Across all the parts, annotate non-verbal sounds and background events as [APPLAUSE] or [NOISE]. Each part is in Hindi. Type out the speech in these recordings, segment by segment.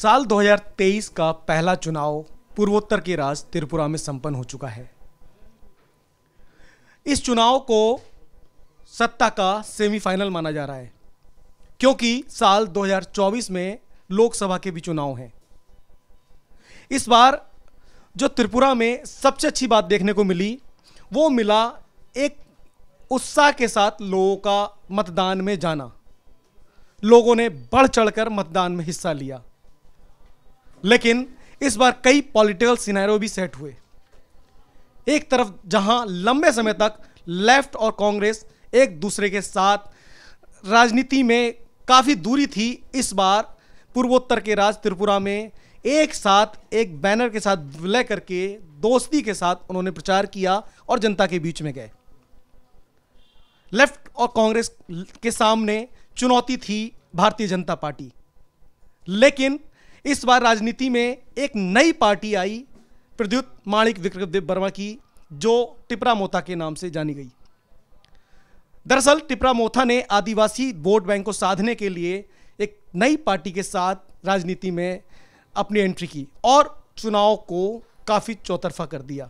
साल 2023 का पहला चुनाव पूर्वोत्तर के राज त्रिपुरा में संपन्न हो चुका है इस चुनाव को सत्ता का सेमीफाइनल माना जा रहा है क्योंकि साल 2024 में लोकसभा के भी चुनाव हैं इस बार जो त्रिपुरा में सबसे अच्छी बात देखने को मिली वो मिला एक उत्साह के साथ लोगों का मतदान में जाना लोगों ने बढ़ चढ़कर मतदान में हिस्सा लिया लेकिन इस बार कई पॉलिटिकल सिनेरियो भी सेट हुए एक तरफ जहां लंबे समय तक लेफ्ट और कांग्रेस एक दूसरे के साथ राजनीति में काफ़ी दूरी थी इस बार पूर्वोत्तर के राज त्रिपुरा में एक साथ एक बैनर के साथ विलय करके दोस्ती के साथ उन्होंने प्रचार किया और जनता के बीच में गए लेफ्ट और कांग्रेस के सामने चुनौती थी भारतीय जनता पार्टी लेकिन इस बार राजनीति में एक नई पार्टी आई प्रद्युत माणिक विक्रमदेव वर्मा की जो टिपरा मोता के नाम से जानी गई दरअसल टिपरा मोथा ने आदिवासी वोट बैंक को साधने के लिए एक नई पार्टी के साथ राजनीति में अपनी एंट्री की और चुनाव को काफ़ी चौतरफा कर दिया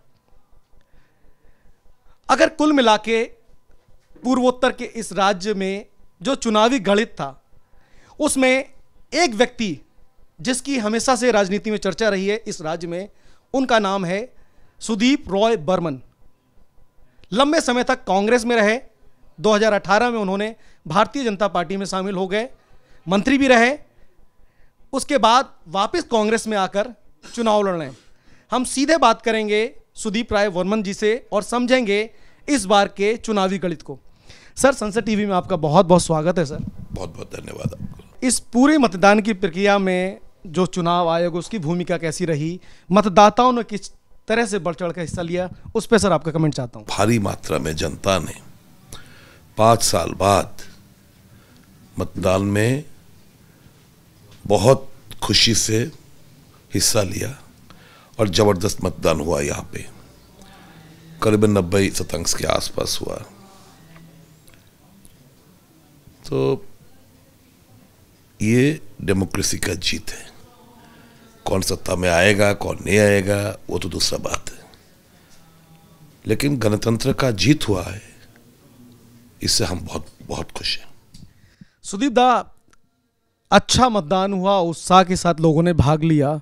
अगर कुल मिला के पूर्वोत्तर के इस राज्य में जो चुनावी गणित था उसमें एक व्यक्ति जिसकी हमेशा से राजनीति में चर्चा रही है इस राज्य में उनका नाम है सुदीप रॉय बर्मन लंबे समय तक कांग्रेस में रहे 2018 में उन्होंने भारतीय जनता पार्टी में शामिल हो गए मंत्री भी रहे उसके बाद वापस कांग्रेस में आकर चुनाव लड़ रहे हम सीधे बात करेंगे सुदीप राय वर्मन जी से और समझेंगे इस बार के चुनावी गणित को सर संसद टीवी में आपका बहुत बहुत स्वागत है सर बहुत बहुत धन्यवाद आपको इस पूरे मतदान की प्रक्रिया में जो चुनाव आयोग उसकी भूमिका कैसी रही मतदाताओं ने किस तरह से बढ़ चढ़ कर हिस्सा लिया उस पर सर आपका कमेंट चाहता हूँ भारी मात्रा में जनता ने पाँच साल बाद मतदान में बहुत खुशी से हिस्सा लिया और ज़बरदस्त मतदान हुआ यहाँ पे करीबन नब्बे शतांश के आसपास हुआ तो ये डेमोक्रेसी का जीत है कौन सत्ता में आएगा कौन नहीं आएगा वो तो दूसरा बात है लेकिन गणतंत्र का जीत हुआ है इससे हम बहुत बहुत खुश हैं सुदीप दा अच्छा मतदान हुआ उत्साह के साथ लोगों ने भाग लिया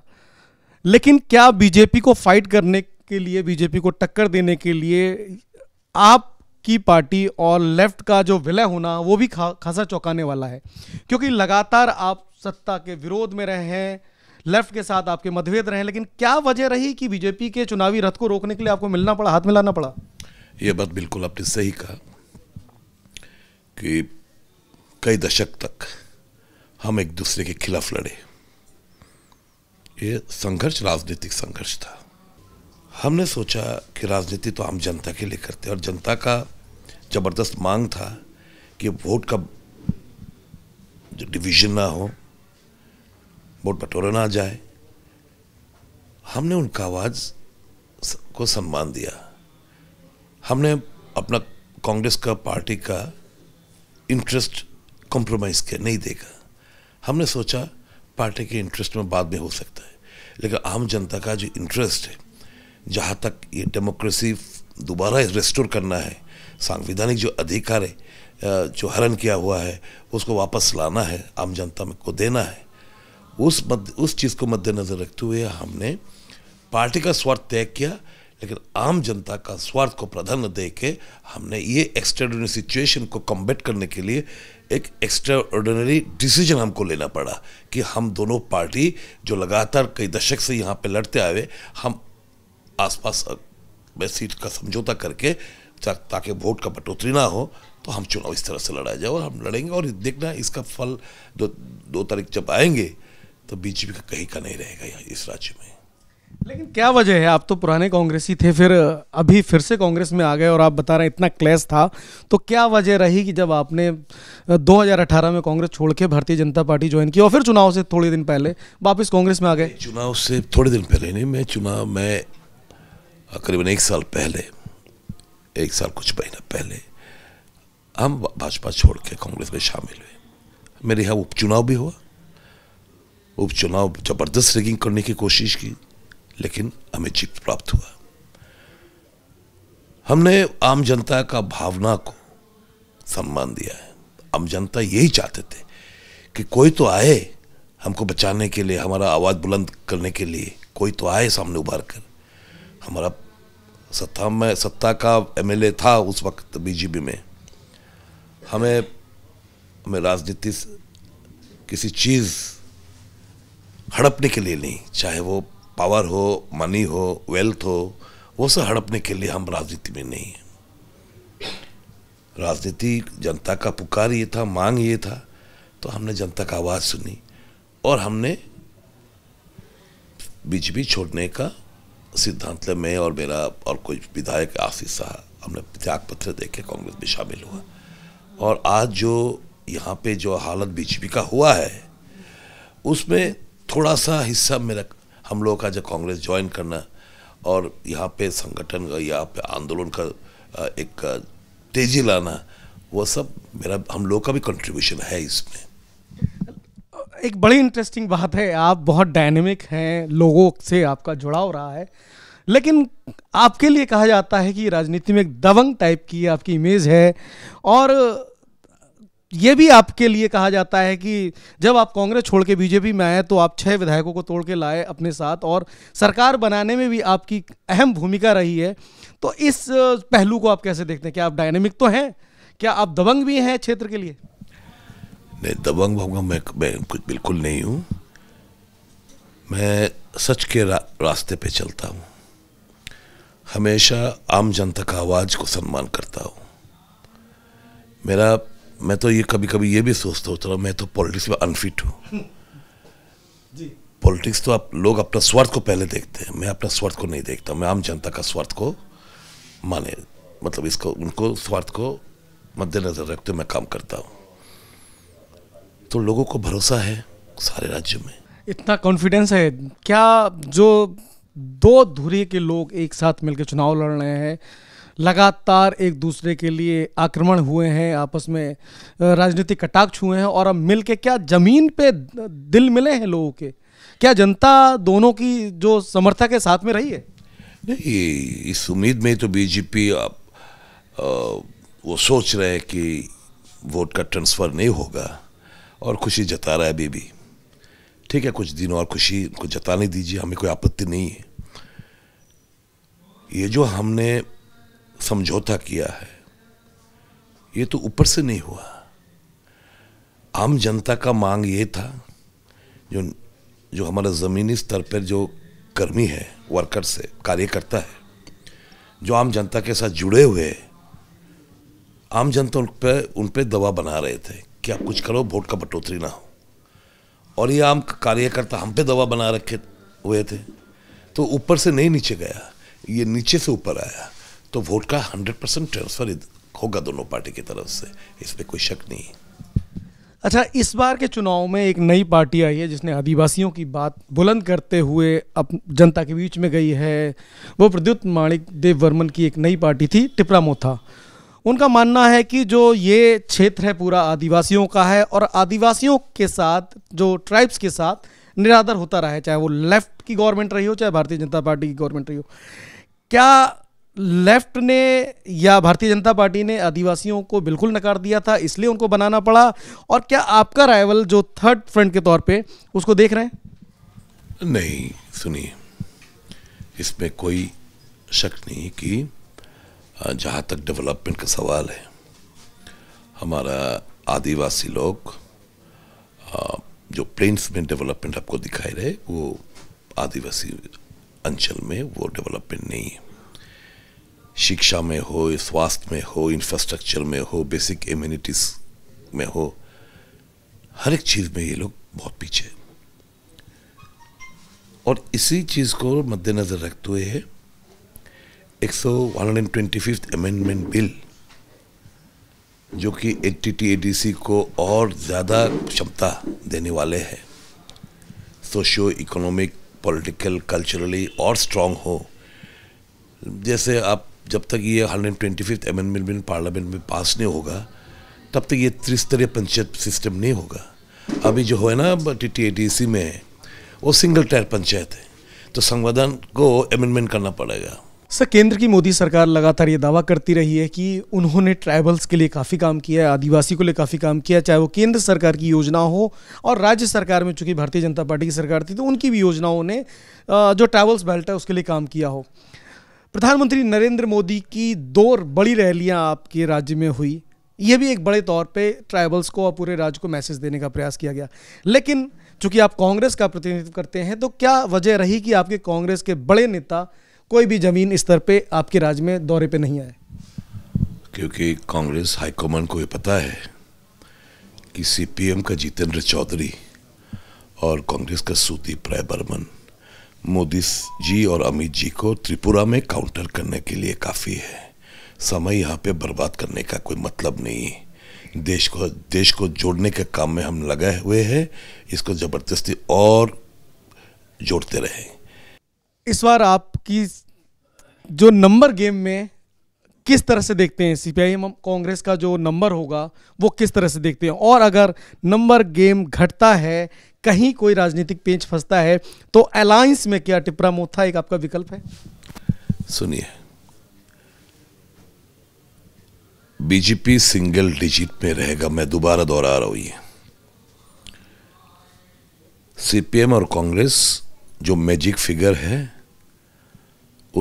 लेकिन क्या बीजेपी को फाइट करने के लिए बीजेपी को टक्कर देने के लिए आपकी पार्टी और लेफ्ट का जो विलय होना वो भी खा, खासा चौंकाने वाला है क्योंकि लगातार आप सत्ता के विरोध में रहे हैं लेफ्ट के साथ आपके मतभेद रहे लेकिन क्या वजह रही कि बीजेपी के चुनावी रथ को रोकने के लिए आपको मिलना पड़ा हाथ मिलाना पड़ा ये बात बिल्कुल आपने सही कहा कि कई दशक तक हम एक दूसरे के खिलाफ लड़े ये संघर्ष राजनीतिक संघर्ष था हमने सोचा कि राजनीति तो आम जनता के लिए करते और जनता का ज़बरदस्त मांग था कि वोट का जो डिवीजन ना हो बोट बटोरा ना जाए हमने उनका आवाज़ को सम्मान दिया हमने अपना कांग्रेस का पार्टी का इंटरेस्ट कॉम्प्रोमाइज़ किया नहीं देखा हमने सोचा पार्टी के इंटरेस्ट में बाद में हो सकता है लेकिन आम जनता का जो इंटरेस्ट है जहाँ तक ये डेमोक्रेसी दोबारा रेस्टोर करना है सांविधानिक जो अधिकार है जो हरण किया हुआ है उसको वापस लाना है आम जनता में को देना है उस मद, उस चीज़ को मद्देनज़र रखते हुए हमने पार्टी का स्वार्थ तय किया लेकिन आम जनता का स्वार्थ को प्राधान्य दे के हमने ये एक्स्ट्राऑर्डिनरी सिचुएशन को कम्बेट करने के लिए एक एक्स्ट्राऑर्डिनरी डिसीजन हमको लेना पड़ा कि हम दोनों पार्टी जो लगातार कई दशक से यहाँ पे लड़ते आए हम आसपास में सीट का समझौता करके ताकि वोट का बटोतरी ना हो तो हम चुनाव इस तरह से लड़ा जाए और हम लड़ेंगे और देखना इसका फल जो दो, दो तारीख जब आएंगे तो बीजेपी का कहीं का नहीं रहेगा इस राज्य में लेकिन क्या वजह है आप तो पुराने कांग्रेसी थे फिर अभी फिर से कांग्रेस में आ गए और आप बता रहे हैं इतना क्लेश था तो क्या वजह रही कि जब आपने 2018 में कांग्रेस छोड़ के भारतीय जनता पार्टी ज्वाइन की और फिर चुनाव से थोड़े दिन पहले वापस कांग्रेस में आ गए चुनाव से थोड़े दिन पहले नहीं मैं चुनाव में करीबन एक साल पहले एक साल कुछ महीना पहले हम भाजपा छोड़ के कांग्रेस में शामिल हुए मेरे यहाँ उपचुनाव भी हुआ उपचुनाव जबरदस्त रेगिंग करने की कोशिश की लेकिन हमें जीत प्राप्त हुआ हमने आम जनता का भावना को सम्मान दिया है आम जनता यही चाहते थे कि कोई तो आए हमको बचाने के लिए हमारा आवाज़ बुलंद करने के लिए कोई तो आए सामने उभार कर हमारा सत्ता में सत्ता का एमएलए था उस वक्त बीजेपी में हमें हमें राजनीति किसी चीज़ हड़पने के लिए नहीं चाहे वो पावर हो मनी हो वेल्थ हो वो सब हड़पने के लिए हम राजनीति में नहीं हैं राजनीति जनता का पुकार ये था मांग ये था तो हमने जनता का आवाज़ सुनी और हमने बीजेपी छोड़ने का सिद्धांत में और मेरा और कोई विधायक आशीष साहब हमने त्याग पत्र दे के कांग्रेस में शामिल हुआ और आज जो यहाँ पे जो हालत बीजेपी का हुआ है उसमें थोड़ा सा हिस्सा मेरा हम लोगों का जब कांग्रेस ज्वाइन करना और यहाँ पे संगठन का यहाँ पे आंदोलन का एक तेजी लाना वो सब मेरा हम लोग का भी कंट्रीब्यूशन है इसमें एक बड़ी इंटरेस्टिंग बात है आप बहुत डायनेमिक हैं लोगों से आपका जुड़ाव रहा है लेकिन आपके लिए कहा जाता है कि राजनीति में एक दबंग टाइप की आपकी इमेज है और ये भी आपके लिए कहा जाता है कि जब आप कांग्रेस छोड़ के बीजेपी में आए तो आप छह विधायकों को तोड़ के लाए अपने साथ और सरकार बनाने में भी आपकी अहम भूमिका रही है तो इस पहलू को आप कैसे देखते हैं क्या आप डायनेमिक तो हैं क्या आप दबंग भी हैं क्षेत्र के लिए नहीं दबंग भवंग मैं, मैं कुछ बिल्कुल नहीं हूँ मैं सच के रा, रास्ते पे चलता हूँ हमेशा आम जनता का आवाज़ को सम्मान करता हूँ मेरा मैं तो ये कभी कभी ये भी सोचता हूँ चलो मैं तो पॉलिटिक्स में अनफिट हूँ [LAUGHS] पॉलिटिक्स तो आप लोग अपना स्वार्थ को पहले देखते हैं मैं अपना स्वार्थ को नहीं देखता मैं आम जनता का स्वार्थ को माने मतलब इसको उनको स्वार्थ को मद्देनज़र रखते मैं काम करता हूँ तो लोगों को भरोसा है सारे राज्य में इतना कॉन्फिडेंस है क्या जो दो धुरी के लोग एक साथ मिलकर चुनाव लड़ रहे हैं लगातार एक दूसरे के लिए आक्रमण हुए हैं आपस में राजनीतिक कटाक्ष हुए हैं और अब मिल के क्या जमीन पे दिल मिले हैं लोगों के क्या जनता दोनों की जो समर्थक है साथ में रही है नहीं इस उम्मीद में तो बीजेपी आप वो सोच रहे हैं कि वोट का ट्रांसफ़र नहीं होगा और खुशी जता रहा है अभी भी ठीक है कुछ दिन और खुशी को जताने दीजिए हमें कोई आपत्ति नहीं है ये जो हमने समझौता किया है ये तो ऊपर से नहीं हुआ आम जनता का मांग ये था जो जो हमारा ज़मीनी स्तर पर जो कर्मी है वर्कर्स है कार्यकर्ता है जो आम जनता के साथ जुड़े हुए आम जनता उन पर उन पर दबाव बना रहे थे कि आप कुछ करो वोट का बटोतरी ना हो और ये आम कार्यकर्ता हम पे दबाव बना रखे हुए थे तो ऊपर से नहीं नीचे गया ये नीचे से ऊपर आया तो वोट का हंड्रेड परसेंट ट्रांसफर होगा दोनों पार्टी की तरफ से इसमें कोई शक नहीं अच्छा इस बार के चुनाव में एक नई पार्टी आई है जिसने आदिवासियों की बात बुलंद करते हुए अब जनता के बीच में गई है वो प्रद्युत माणिक देव वर्मन की एक नई पार्टी थी टिपरा मोथा उनका मानना है कि जो ये क्षेत्र है पूरा आदिवासियों का है और आदिवासियों के साथ जो ट्राइब्स के साथ निरादर होता रहा है चाहे वो लेफ्ट की गवर्नमेंट रही हो चाहे भारतीय जनता पार्टी की गवर्नमेंट रही हो क्या लेफ्ट ने या भारतीय जनता पार्टी ने आदिवासियों को बिल्कुल नकार दिया था इसलिए उनको बनाना पड़ा और क्या आपका राइवल जो थर्ड फ्रंट के तौर पे उसको देख रहे हैं नहीं सुनिए इसमें कोई शक नहीं कि जहाँ तक डेवलपमेंट का सवाल है हमारा आदिवासी लोग जो प्लेन्स में डेवलपमेंट आपको दिखाई रहे वो आदिवासी अंचल में वो डेवलपमेंट नहीं है शिक्षा में हो स्वास्थ्य में हो इंफ्रास्ट्रक्चर में हो बेसिक इम्यूनिटीज में हो हर एक चीज़ में ये लोग बहुत पीछे और इसी चीज़ को मद्देनज़र रखते हुए एक सौ one hundred twenty fifth amendment bill जो कि ए टी को और ज़्यादा क्षमता देने वाले हैं सोशियो इकोनॉमिक पॉलिटिकल कल्चरली और स्ट्रांग हो जैसे आप जब तक ये hundred twenty fifth amendment bill parliament में पास नहीं होगा तब तक ये त्रिस्तरीय पंचायत सिस्टम नहीं होगा अभी जो है ना टी टी सी में वो सिंगल टायर पंचायत है तो संविधान को अमेंडमेंट करना पड़ेगा सर केंद्र की मोदी सरकार लगातार ये दावा करती रही है कि उन्होंने ट्राइबल्स के लिए काफ़ी काम किया है आदिवासी को लिए काफ़ी काम किया चाहे वो केंद्र सरकार की योजना हो और राज्य सरकार में चूंकि भारतीय जनता पार्टी की सरकार थी तो उनकी भी योजनाओं ने जो ट्राइबल्स बेल्ट है उसके लिए काम किया हो प्रधानमंत्री नरेंद्र मोदी की दो बड़ी रैलियां आपके राज्य में हुई ये भी एक बड़े तौर पे ट्राइबल्स को और पूरे राज्य को मैसेज देने का प्रयास किया गया लेकिन चूंकि आप कांग्रेस का प्रतिनिधित्व करते हैं तो क्या वजह रही कि आपके कांग्रेस के बड़े नेता कोई भी जमीन स्तर पे आपके राज्य में दौरे पे नहीं आए क्योंकि कांग्रेस हाईकमान को यह पता है कि सीपीएम का जितेंद्र चौधरी और कांग्रेस का सूती प्राय बर्मन मोदी जी और अमित जी को त्रिपुरा में काउंटर करने के लिए काफ़ी है समय यहाँ पे बर्बाद करने का कोई मतलब नहीं देश को देश को जोड़ने के काम में हम लगे हुए हैं इसको ज़बरदस्ती और जोड़ते रहे इस बार आपकी जो नंबर गेम में किस तरह से देखते हैं सीपीआई कांग्रेस का जो नंबर होगा वो किस तरह से देखते हैं और अगर नंबर गेम घटता है कहीं कोई राजनीतिक पेंच फंसता है तो अलायंस में क्या टिपरा मोथा एक आपका विकल्प है सुनिए बीजेपी सिंगल डिजिट में रहेगा मैं दोबारा दोहरा रहा हूं ये सीपीएम और कांग्रेस जो मैजिक फिगर है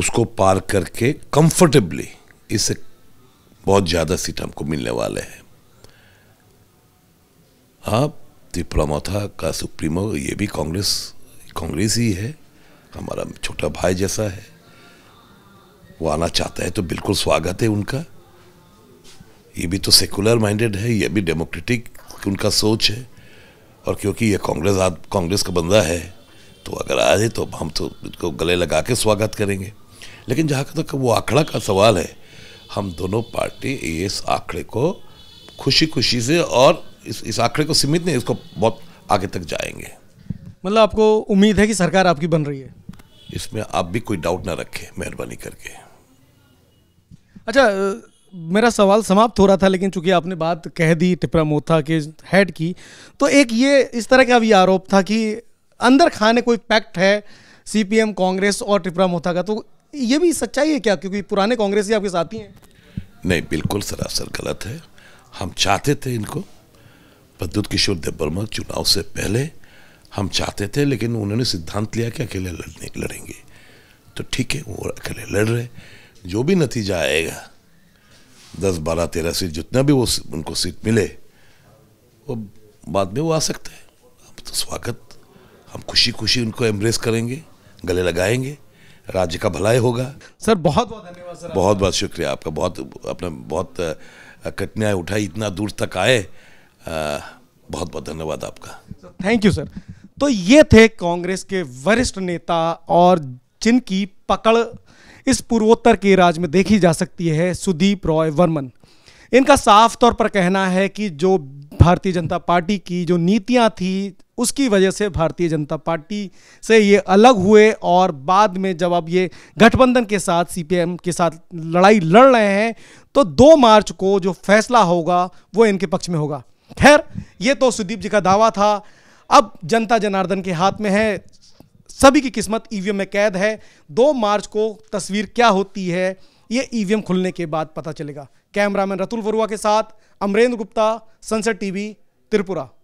उसको पार करके कंफर्टेबली इससे बहुत ज़्यादा सीट हमको मिलने वाले हैं आप प्रमोथा का सुप्रीमो ये भी कांग्रेस कांग्रेस ही है हमारा छोटा भाई जैसा है वो आना चाहता है तो बिल्कुल स्वागत है उनका ये भी तो सेकुलर माइंडेड है ये भी डेमोक्रेटिक उनका सोच है और क्योंकि ये कांग्रेस कांग्रेस का बंदा है तो अगर आ जाए तो हम तो उसको गले लगा के स्वागत करेंगे लेकिन जहाँ तक वो आंकड़ा का सवाल है हम दोनों पार्टी इस आंकड़े को खुशी खुशी से और इस इस आंकड़े को सीमित नहीं इसको बहुत आगे तक जाएंगे मतलब आपको उम्मीद है कि सरकार आपकी बन रही है इसमें आप भी कोई डाउट ना रखें मेहरबानी करके अच्छा मेरा सवाल समाप्त हो रहा था लेकिन चूंकि आपने बात कह दी टिपरा मोथा के हेड की तो एक ये इस तरह का भी आरोप था कि अंदर खाने कोई पैक्ट है सीपीएम कांग्रेस और टिपरा मोथा का तो ये भी सच्चाई है क्या क्योंकि पुराने कांग्रेस ही आपके साथी हैं नहीं बिल्कुल सरासर गलत है हम चाहते थे इनको प्रद्युत किशोर देवबर्मा चुनाव से पहले हम चाहते थे लेकिन उन्होंने सिद्धांत लिया कि अकेले लड़ने लड़ेंगे तो ठीक है वो अकेले लड़ रहे जो भी नतीजा आएगा दस बारह तेरह सीट जितना भी वो उनको सीट मिले वो बाद में वो आ सकते हैं तो स्वागत हम खुशी खुशी उनको एम्ब्रेस करेंगे गले लगाएंगे राज्य का भलाई होगा सर बहुत बहुत धन्यवाद सर बहुत बहुत शुक्रिया आपका बहुत अपना बहुत कठिनाई उठाई इतना दूर तक आए बहुत बहुत धन्यवाद आपका थैंक यू सर तो ये थे कांग्रेस के वरिष्ठ नेता और जिनकी पकड़ इस पूर्वोत्तर के राज में देखी जा सकती है सुदीप रॉय वर्मन इनका साफ तौर पर कहना है कि जो भारतीय जनता पार्टी की जो नीतियां थी उसकी वजह से भारतीय जनता पार्टी से ये अलग हुए और बाद में जब अब ये गठबंधन के साथ सीपीएम के साथ लड़ाई लड़ रहे हैं तो 2 मार्च को जो फैसला होगा वो इनके पक्ष में होगा खैर ये तो सुदीप जी का दावा था अब जनता जनार्दन के हाथ में है सभी की किस्मत ईवीएम में कैद है दो मार्च को तस्वीर क्या होती है ये ईवीएम खुलने के बाद पता चलेगा कैमरामैन रतुल वरुआ के साथ अमरेंद्र गुप्ता सनसेट टीवी त्रिपुरा